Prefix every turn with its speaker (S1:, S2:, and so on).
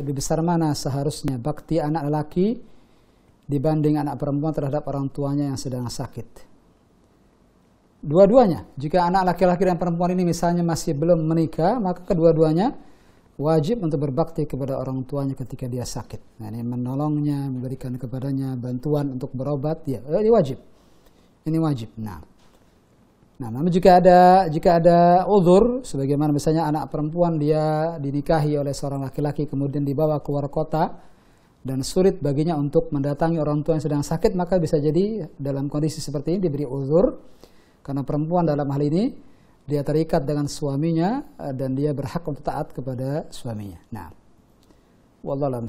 S1: lebih besar mana seharusnya bakti anak lelaki dibanding anak perempuan terhadap orang tuanya yang sedang sakit. Dua-duanya, jika anak laki-laki dan perempuan ini misalnya masih belum menikah, maka kedua-duanya wajib untuk berbakti kepada orang tuanya ketika dia sakit. Nah, ini menolongnya, memberikan kepadanya bantuan untuk berobat, ya, eh, ini wajib. Ini wajib. Nah, Nah, namun jika ada jika ada uzur sebagaimana misalnya anak perempuan dia dinikahi oleh seorang laki-laki kemudian dibawa keluar kota dan sulit baginya untuk mendatangi orang tua yang sedang sakit, maka bisa jadi dalam kondisi seperti ini diberi uzur karena perempuan dalam hal ini dia terikat dengan suaminya eh, dan dia berhak untuk taat kepada suaminya. Nah,
S2: wallahualam